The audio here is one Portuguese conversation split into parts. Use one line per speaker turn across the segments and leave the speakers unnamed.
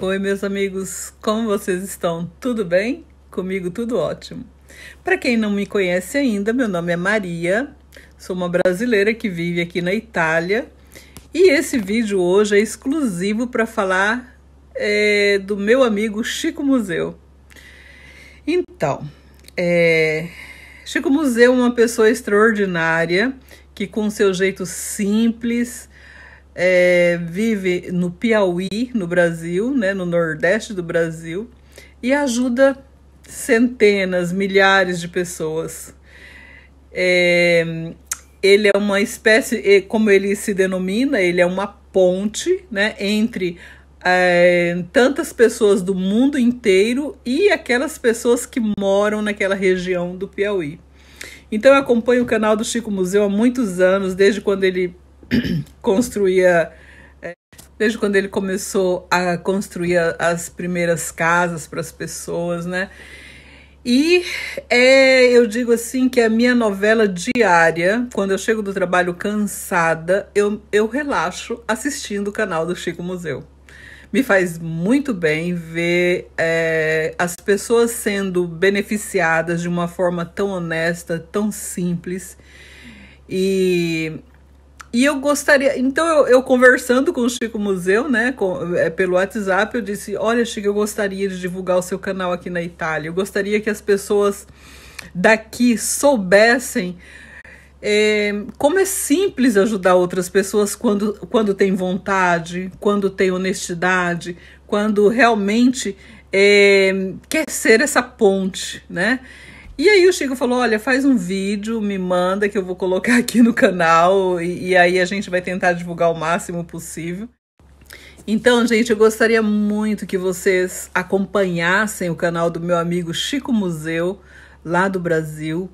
Oi, meus amigos, como vocês estão? Tudo bem? Comigo, tudo ótimo. Para quem não me conhece ainda, meu nome é Maria, sou uma brasileira que vive aqui na Itália e esse vídeo hoje é exclusivo para falar é, do meu amigo Chico Museu. Então, é, Chico Museu é uma pessoa extraordinária que, com seu jeito simples, é, vive no Piauí, no Brasil, né, no Nordeste do Brasil, e ajuda centenas, milhares de pessoas. É, ele é uma espécie, como ele se denomina, ele é uma ponte né, entre é, tantas pessoas do mundo inteiro e aquelas pessoas que moram naquela região do Piauí. Então eu acompanho o canal do Chico Museu há muitos anos, desde quando ele construía eh, desde quando ele começou a construir as primeiras casas para as pessoas, né? E é, eu digo assim que a minha novela diária, quando eu chego do trabalho cansada, eu, eu relaxo assistindo o canal do Chico Museu. Me faz muito bem ver é, as pessoas sendo beneficiadas de uma forma tão honesta, tão simples. E e eu gostaria. Então, eu, eu, conversando com o Chico Museu, né, com, é, pelo WhatsApp, eu disse: Olha, Chico, eu gostaria de divulgar o seu canal aqui na Itália. Eu gostaria que as pessoas daqui soubessem é, como é simples ajudar outras pessoas quando, quando tem vontade, quando tem honestidade, quando realmente é, quer ser essa ponte, né? E aí o Chico falou: olha, faz um vídeo, me manda que eu vou colocar aqui no canal e, e, aí a gente vai tentar divulgar o máximo possível. Então, gente, eu gostaria muito que vocês acompanhassem o canal do meu amigo Chico Museu, lá do Brasil.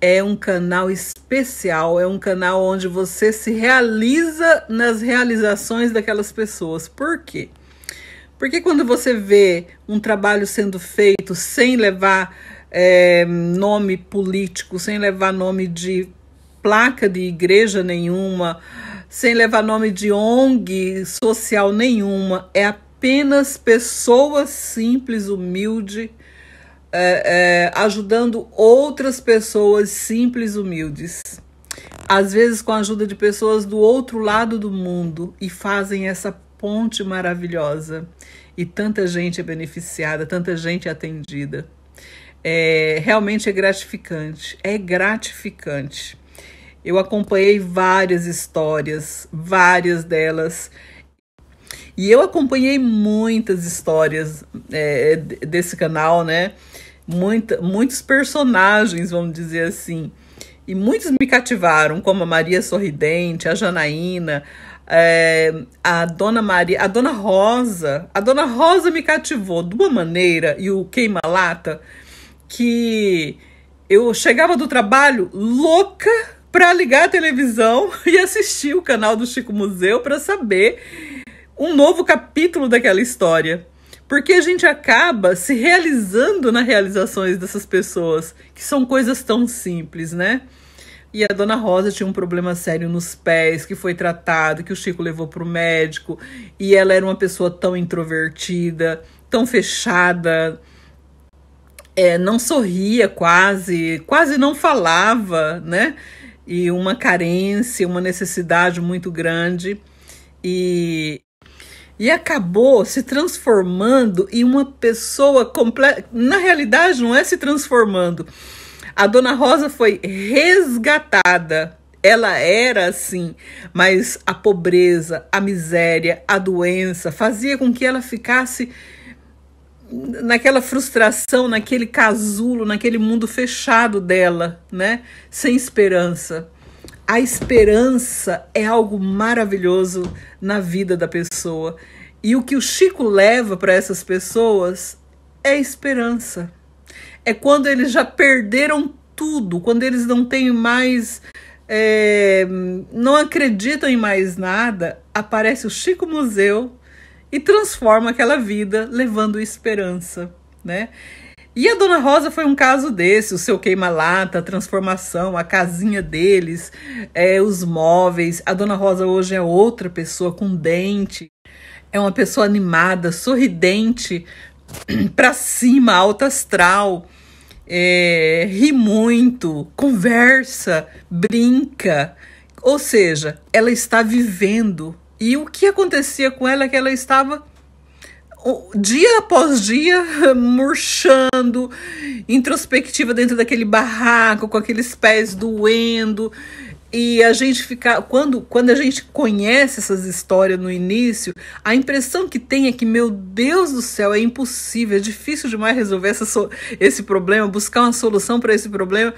É um canal especial, é um canal onde você se realiza nas realizações daquelas pessoas. Por quê? Porque quando você vê um trabalho sendo feito sem levar é, nome político, sem levar nome de placa de igreja nenhuma, sem levar nome de ONG social nenhuma, é apenas pessoa simples, humilde, é, é, ajudando outras pessoas simples, humildes. Às vezes com a ajuda de pessoas do outro lado do mundo e fazem essa ponte maravilhosa. E tanta gente é beneficiada, tanta gente é atendida é, realmente é gratificante. É gratificante. Eu acompanhei várias histórias, várias delas. E eu acompanhei muitas histórias é, desse canal, né? Muita, muitos personagens, vamos dizer assim. E muitos me cativaram, como a Maria Sorridente, a Janaína, é, a Dona Maria, a Dona Rosa. A Dona Rosa me cativou de uma maneira, e o Queima-Lata que eu chegava do trabalho louca para ligar a televisão e assistir o canal do Chico Museu para saber um novo capítulo daquela história. Porque a gente acaba se realizando nas realizações dessas pessoas, que são coisas tão simples, né? E a dona Rosa tinha um problema sério nos pés, que foi tratado, que o Chico levou para o médico. E ela era uma pessoa tão introvertida, tão fechada, é, não sorria quase, quase não falava, né? E uma carência, uma necessidade muito grande. E, e acabou se transformando em uma pessoa completa. Na realidade, não é se transformando. A Dona Rosa foi resgatada. Ela era assim, mas a pobreza, a miséria, a doença fazia com que ela ficasse naquela frustração, naquele casulo, naquele mundo fechado dela, né? Sem esperança. A esperança é algo maravilhoso na vida da pessoa. E o que o Chico leva para essas pessoas é esperança. É quando eles já perderam tudo, quando eles não têm mais. É, não acreditam em mais nada, aparece o Chico Museu e transforma aquela vida, levando esperança, né? E a Dona Rosa foi um caso desse, o seu queima-lata, a transformação, a casinha deles, é, os móveis. A Dona Rosa hoje é outra pessoa com dente, é uma pessoa animada, sorridente, para cima, alta astral, é, ri muito, conversa, brinca. Ou seja, ela está vivendo e o que acontecia com ela é que ela estava dia após dia murchando, introspectiva dentro daquele barraco, com aqueles pés doendo. E a gente fica. Quando, quando a gente conhece essas histórias no início, a impressão que tem é que, meu Deus do céu, é impossível, é difícil demais resolver essa, esse problema, buscar uma solução para esse problema.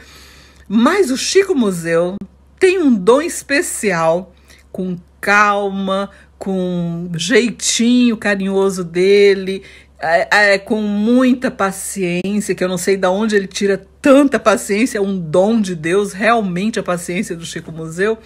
Mas o Chico Museu tem um dom especial com calma, com jeitinho carinhoso dele, é, é, com muita paciência, que eu não sei de onde ele tira tanta paciência, é um dom de Deus, realmente a paciência do Chico Museu.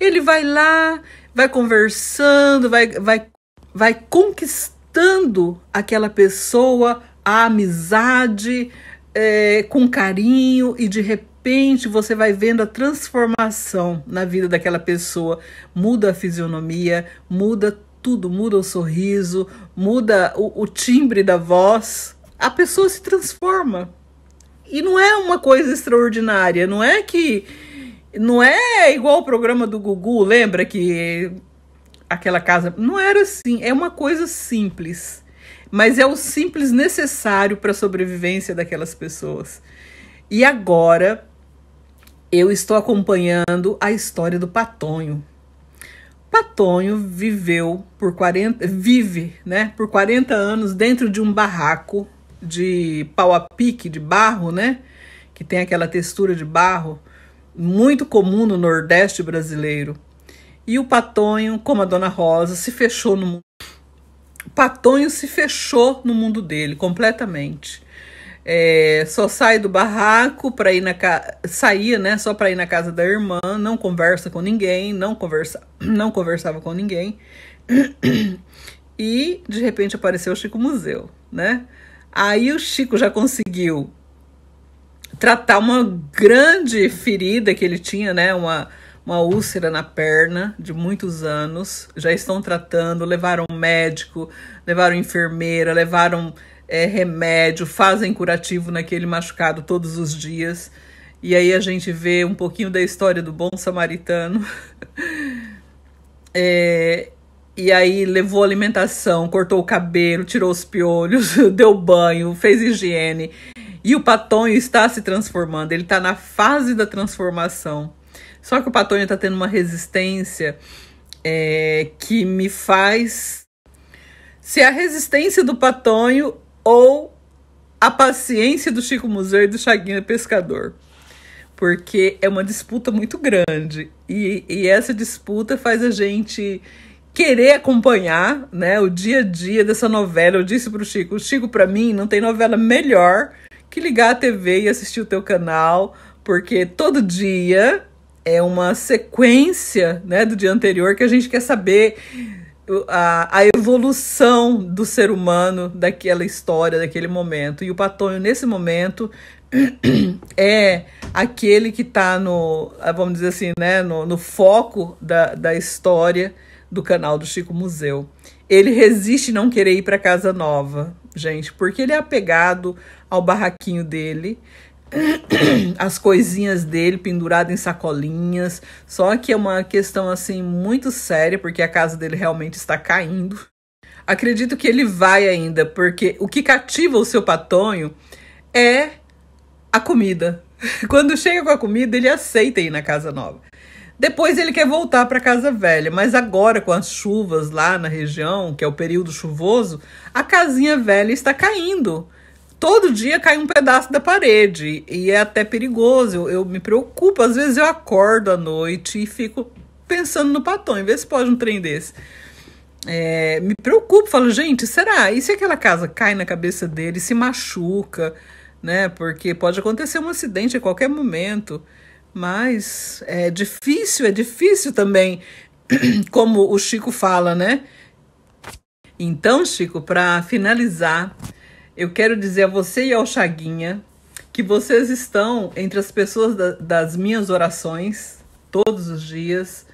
Ele vai lá, vai conversando, vai, vai, vai conquistando aquela pessoa, a amizade, é, com carinho, e de repente repente você vai vendo a transformação na vida daquela pessoa. Muda a fisionomia, muda tudo, muda o sorriso, muda o, o timbre da voz. A pessoa se transforma. E não é uma coisa extraordinária, não é que. Não é igual o programa do Gugu, lembra que aquela casa. Não era assim, é uma coisa simples. Mas é o simples necessário para a sobrevivência daquelas pessoas. E agora eu estou acompanhando a história do Patonho. Patonho viveu por 40 vive, né, por 40 anos dentro de um barraco de pau a pique de barro, né, que tem aquela textura de barro muito comum no Nordeste brasileiro. E o Patonho, como a Dona Rosa, se fechou no mundo. Patonho se fechou no mundo dele completamente é, só sai do barraco para ir na casa, saía, né, só para ir na casa da irmã, não conversa com ninguém, não conversa, não conversava com ninguém. E de repente apareceu o Chico Museu, né? Aí o Chico já conseguiu tratar uma grande ferida que ele tinha, né, uma uma úlcera na perna de muitos anos, já estão tratando, levaram médico, levaram enfermeira, levaram é, remédio, fazem curativo naquele machucado todos os dias. E aí a gente vê um pouquinho da história do bom samaritano. é, e aí levou alimentação, cortou o cabelo, tirou os piolhos, deu banho, fez higiene. E o Patonho está se transformando, ele está na fase da transformação. Só que o Patonho está tendo uma resistência é, que me faz. Se a resistência do Patonho ou A Paciência do Chico Museu e do Chaguinha Pescador. Porque é uma disputa muito grande. E, e essa disputa faz a gente querer acompanhar né, o dia a dia dessa novela. Eu disse para o Chico, Chico, para mim, não tem novela melhor que ligar a TV e assistir o teu canal, porque todo dia é uma sequência né, do dia anterior que a gente quer saber a, a evolução do ser humano daquela história, daquele momento. E o Patonho, nesse momento, é aquele que está no, ah, vamos dizer assim, né, no, no foco da, da história do canal do Chico Museu. Ele resiste não querer ir para casa nova, gente, porque ele é apegado ao barraquinho dele. as coisinhas dele pendurado em sacolinhas. Só que é uma questão assim muito séria, porque a casa dele realmente está caindo. Acredito que ele vai ainda, porque o que cativa o seu patonho é a comida. Quando chega com a comida, ele aceita ir na casa nova. Depois ele quer voltar para a casa velha, mas agora com as chuvas lá na região, que é o período chuvoso, a casinha velha está caindo todo dia cai um pedaço da parede e é até perigoso. Eu, eu, me preocupo, às vezes eu acordo à noite e fico pensando no patom, ver se pode um trem desse. É, me preocupo, falo, gente, será? E se aquela casa cai na cabeça dele, se machuca, né? Porque pode acontecer um acidente a qualquer momento. Mas é difícil, é difícil também, como o Chico fala, né? Então, Chico, para finalizar, eu quero dizer a você e ao Chaguinha que vocês estão entre as pessoas da, das minhas orações todos os dias.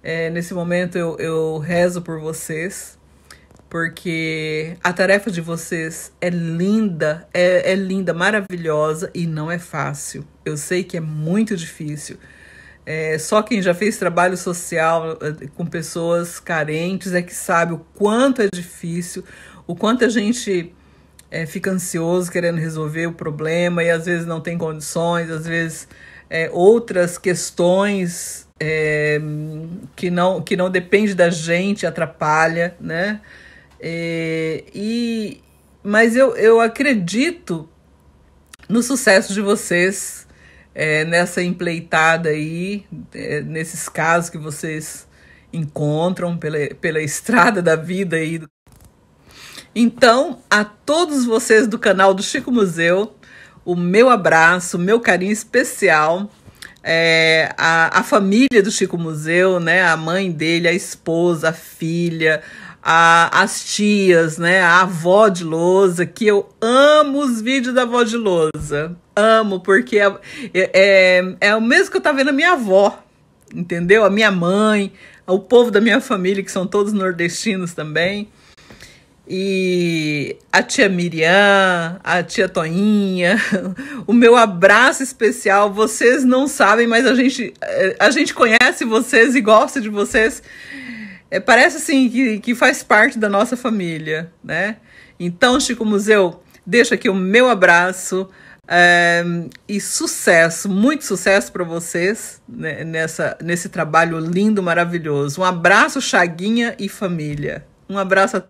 É, nesse momento eu, eu rezo por vocês, porque a tarefa de vocês é linda, é, é linda, maravilhosa e não é fácil. Eu sei que é muito difícil. É, só quem já fez trabalho social eh, com pessoas carentes é que sabe o quanto é difícil, o quanto a gente é, fica ansioso querendo resolver o problema e às vezes não tem condições, às vezes é, outras questões é, que não que não depende da gente atrapalha, né? É, e mas eu, eu acredito no sucesso de vocês é, nessa empleitada aí, é, nesses casos que vocês encontram pela, pela estrada da vida aí então, a todos vocês do canal do Chico Museu, o meu abraço, o meu carinho especial. É, a, a família do Chico Museu, né? A mãe dele, a esposa, a filha, a, as tias, né? A avó de Lousa, que eu amo os vídeos da avó de Lousa. Amo, porque é, é, é, é o mesmo que eu tava vendo a minha avó, entendeu? A minha mãe, o povo da minha família, que são todos nordestinos também e a tia Miriam, a tia Toinha, o meu abraço especial. Vocês não sabem, mas a gente, eh, a gente conhece vocês e gosta de vocês. É, parece assim que, que faz parte da nossa família, né? Então, Chico Museu, deixo aqui o meu abraço é, e sucesso, muito sucesso para vocês né, nessa, nesse trabalho lindo, maravilhoso. Um abraço, Chaguinha e família. Um abraço a